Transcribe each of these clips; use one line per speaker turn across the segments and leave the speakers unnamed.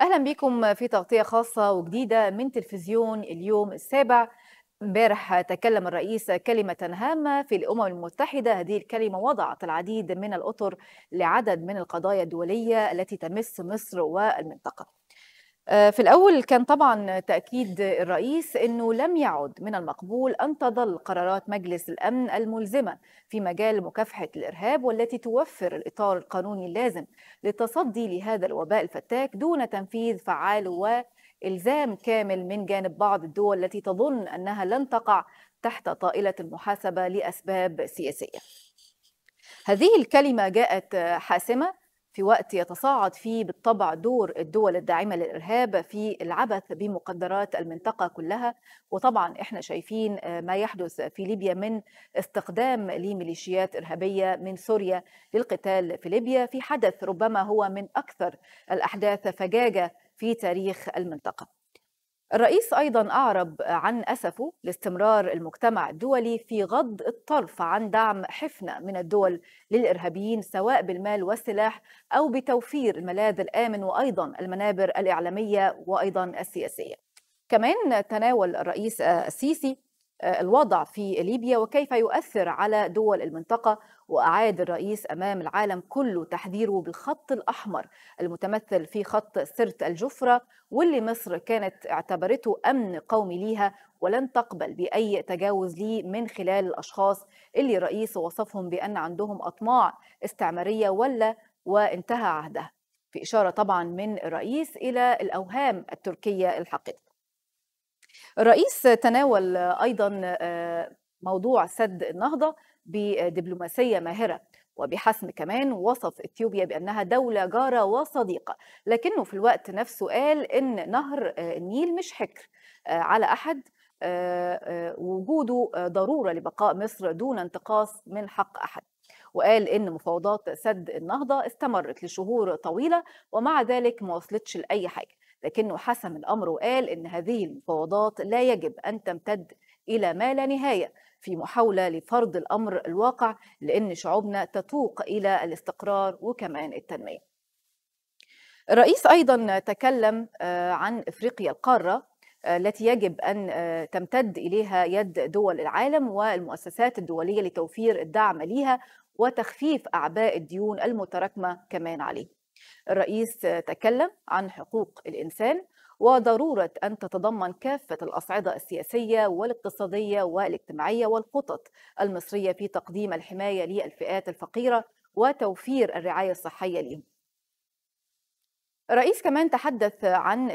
اهلا بكم في تغطيه خاصه وجديده من تلفزيون اليوم السابع امبارح تكلم الرئيس كلمة هامة في الأمم المتحدة هذه الكلمة وضعت العديد من الأطر لعدد من القضايا الدولية التي تمس مصر والمنطقة آه، في الأول كان طبعا تأكيد الرئيس أنه لم يعد من المقبول أن تظل قرارات مجلس الأمن الملزمة في مجال مكافحة الإرهاب والتي توفر الإطار القانوني اللازم للتصدي لهذا الوباء الفتاك دون تنفيذ فعال وإلزام كامل من جانب بعض الدول التي تظن أنها لن تقع تحت طائلة المحاسبة لأسباب سياسية هذه الكلمة جاءت حاسمة في وقت يتصاعد فيه بالطبع دور الدول الداعمة للإرهاب في العبث بمقدرات المنطقة كلها وطبعا احنا شايفين آه، ما يحدث في ليبيا من استخدام لميليشيات إرهابية من سوريا للقتال في ليبيا في حدث ربما هو من أكثر الأحداث فجاجة في تاريخ المنطقة الرئيس أيضا أعرب عن أسفه لاستمرار المجتمع الدولي في غض الطرف عن دعم حفنة من الدول للإرهابيين سواء بالمال والسلاح أو بتوفير الملاذ الآمن وأيضا المنابر الإعلامية وأيضا السياسية كمان تناول الرئيس السيسي آه، الوضع في ليبيا وكيف يؤثر على دول المنطقة وأعاد الرئيس أمام العالم كله تحذيره بالخط الأحمر المتمثل في خط سرت الجفرة واللي مصر كانت اعتبرته أمن قومي ليها ولن تقبل بأي تجاوز ليه من خلال الأشخاص اللي الرئيس وصفهم بأن عندهم أطماع استعمارية ولا وانتهى عهده في إشارة طبعا من الرئيس إلى الأوهام التركية الحقيقية الرئيس تناول ايضا آه، موضوع سد النهضه بدبلوماسيه ماهره وبحسم كمان وصف اثيوبيا بانها دوله جاره وصديقه لكنه في الوقت نفسه قال ان نهر آه، النيل مش حكر آه، على احد وجوده ضروره لبقاء مصر دون انتقاص من حق احد وقال ان مفاوضات سد النهضه استمرت لشهور طويله ومع ذلك ما وصلتش لاي حاجه لكنه حسم الأمر وقال إن هذه المفاوضات لا يجب أن تمتد إلى ما لا نهاية في محاولة لفرض الأمر الواقع لأن شعوبنا تتوق إلى الاستقرار وكمان التنمية الرئيس أيضا تكلم آه، عن إفريقيا القارة آه، التي يجب أن آه، تمتد إليها يد دول العالم والمؤسسات الدولية لتوفير الدعم ليها وتخفيف أعباء الديون المتراكمة كمان عليه الرئيس تكلم عن حقوق الإنسان وضرورة أن تتضمن كافة الأصعدة السياسية والاقتصادية والاجتماعية والخطط المصرية في تقديم الحماية للفئات الفقيرة وتوفير الرعاية الصحية لهم رئيس كمان تحدث عن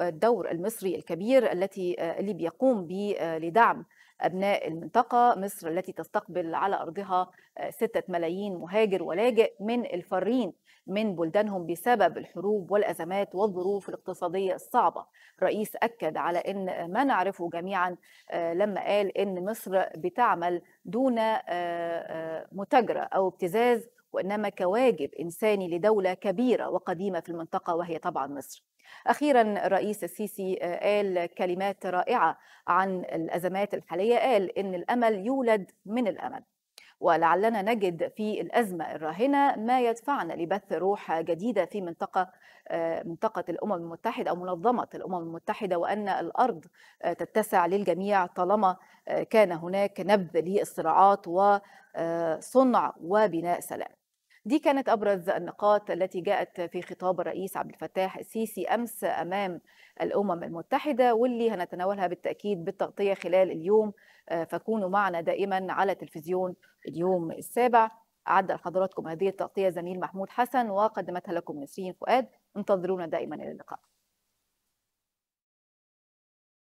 الدور المصري الكبير التي آه، اللي بيقوم به آه، لدعم أبناء المنطقة مصر التي تستقبل على أرضها آه، ستة ملايين مهاجر ولاجئ من الفارين من بلدانهم بسبب الحروب والأزمات والظروف الاقتصادية الصعبة رئيس أكد على أن ما نعرفه جميعا لما قال أن مصر بتعمل دون متاجرة أو ابتزاز وإنما كواجب إنساني لدولة كبيرة وقديمة في المنطقة وهي طبعا مصر أخيرا الرئيس السيسي آه، قال كلمات رائعة عن الأزمات الحالية قال إن الأمل يولد من الأمل ولعلنا نجد في الأزمة الراهنة ما يدفعنا لبث روح جديدة في منطقة آه، منطقة الأمم المتحدة أو منظمة الأمم المتحدة وأن الأرض آه، تتسع للجميع طالما كان هناك نبذ للصراعات وصنع وبناء سلام دي كانت أبرز النقاط التي جاءت في خطاب الرئيس عبد الفتاح السيسي أمس أمام الأمم المتحدة واللي هنتناولها بالتأكيد بالتغطية خلال اليوم آه، فكونوا معنا دائما على تلفزيون اليوم السابع أعد لحضراتكم هذه التغطية زميل محمود حسن وقدمتها لكم نسرين فؤاد انتظرونا دائما إلى اللقاء